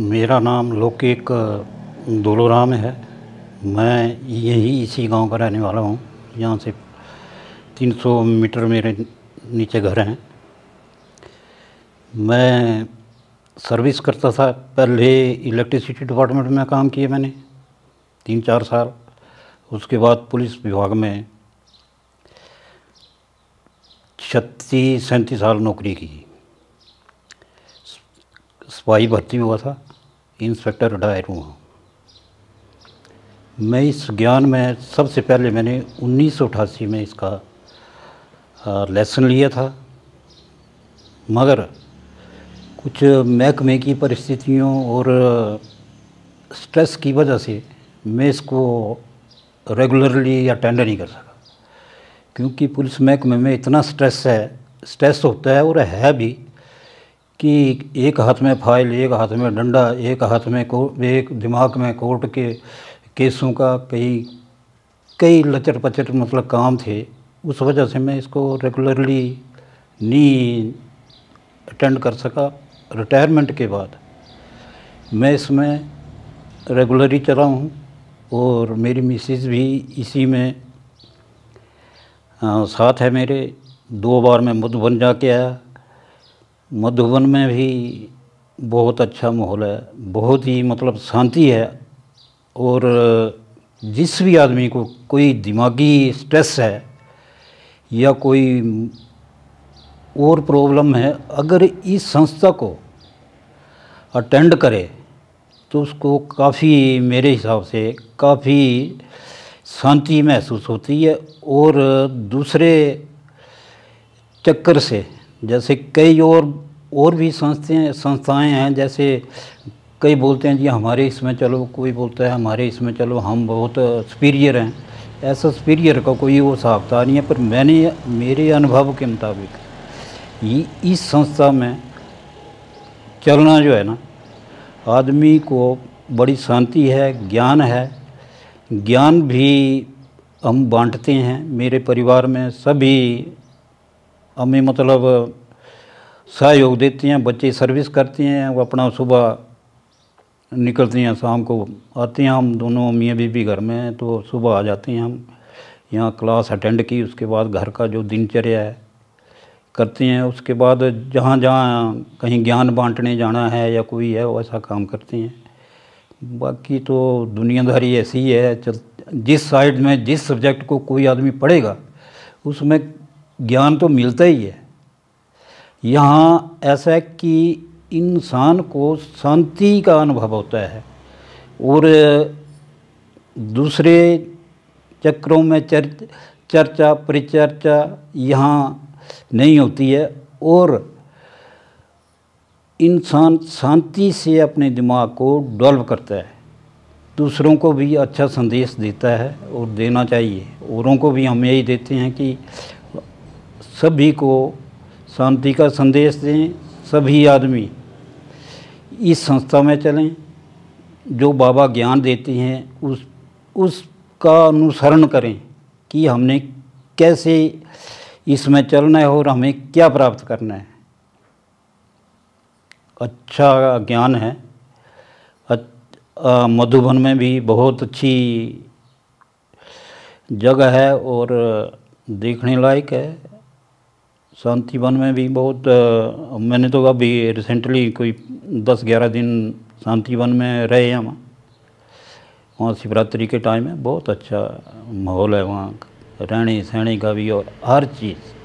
मेरा नाम लोकेक दोलोराम है मैं यही इसी गांव का रहने वाला हूँ यहाँ से 300 मीटर मेरे नीचे घर हैं मैं सर्विस करता था पहले इलेक्ट्रिसिटी डिपार्टमेंट में काम किया मैंने तीन चार साल उसके बाद पुलिस विभाग में छत्तीस सैंतीस साल नौकरी की सिपाही भर्ती हुआ था इंस्पेक्टर रिटायर हुआ मैं इस ज्ञान में सबसे पहले मैंने उन्नीस में इसका लेसन लिया था मगर कुछ महकमे की परिस्थितियों और स्ट्रेस की वजह से मैं इसको रेगुलरली अटेंड नहीं कर सका क्योंकि पुलिस महकमे में इतना स्ट्रेस है स्ट्रेस होता है और है भी कि एक हाथ में फाइल एक हाथ में डंडा एक हाथ में को एक दिमाग में कोर्ट के केसों का कई कई लचर पचर मतलब काम थे उस वजह से मैं इसको रेगुलरली नहीं अटेंड कर सका रिटायरमेंट के बाद मैं इसमें रेगुलरली चला हूँ और मेरी मिसिज भी इसी में आ, साथ है मेरे दो बार मैं मधुबन जाके आया मधुबन में भी बहुत अच्छा माहौल है बहुत ही मतलब शांति है और जिस भी आदमी को कोई दिमागी स्ट्रेस है या कोई और प्रॉब्लम है अगर इस संस्था को अटेंड करे तो उसको काफ़ी मेरे हिसाब से काफ़ी शांति महसूस होती है और दूसरे चक्कर से जैसे कई और और भी संस्थाएं संस्थाएं हैं जैसे कई बोलते हैं जी हमारे इसमें चलो कोई बोलता है हमारे इसमें चलो हम बहुत सुपीरियर हैं ऐसा सुपीरियर का कोई वो साबता नहीं है पर मैंने मेरे अनुभव के मुताबिक इस संस्था में चलना जो है ना आदमी को बड़ी शांति है ज्ञान है ज्ञान भी हम बांटते हैं मेरे परिवार में सभी हमें मतलब सहयोग देती हैं बच्चे सर्विस करती हैं वो अपना सुबह निकलती हैं शाम को आती हैं हम दोनों मियाँ बीबी घर में हैं तो सुबह आ जाते हैं हम यहाँ क्लास अटेंड की उसके बाद घर का जो दिनचर्या है करती हैं उसके बाद जहाँ जहाँ कहीं ज्ञान बांटने जाना है या कोई है वैसा काम करती हैं बाकी तो दुनियादारी ऐसी ही है चल जिस साइड में जिस सब्जेक्ट को कोई आदमी पढ़ेगा उसमें ज्ञान तो मिलता ही है यहाँ ऐसा है कि इंसान को शांति का अनुभव होता है और दूसरे चक्रों में चर चर्चा परिचर्चा यहाँ नहीं होती है और इंसान शांति से अपने दिमाग को डेवलप करता है दूसरों को भी अच्छा संदेश देता है और देना चाहिए औरों को भी हम यही देते हैं कि सभी को शांति का संदेश दें सभी आदमी इस संस्था में चलें जो बाबा ज्ञान देते हैं उस उसका अनुसरण करें कि हमने कैसे इसमें चलना है और हमें क्या प्राप्त करना है अच्छा ज्ञान है मधुबन में भी बहुत अच्छी जगह है और देखने लायक है शांतिवन में भी बहुत आ, मैंने तो अभी रिसेंटली कोई दस ग्यारह दिन शांतिवन में रहे हैं वहाँ वहाँ शिवरात्रि के टाइम है बहुत अच्छा माहौल है वहाँ रहने सहने का भी और हर चीज़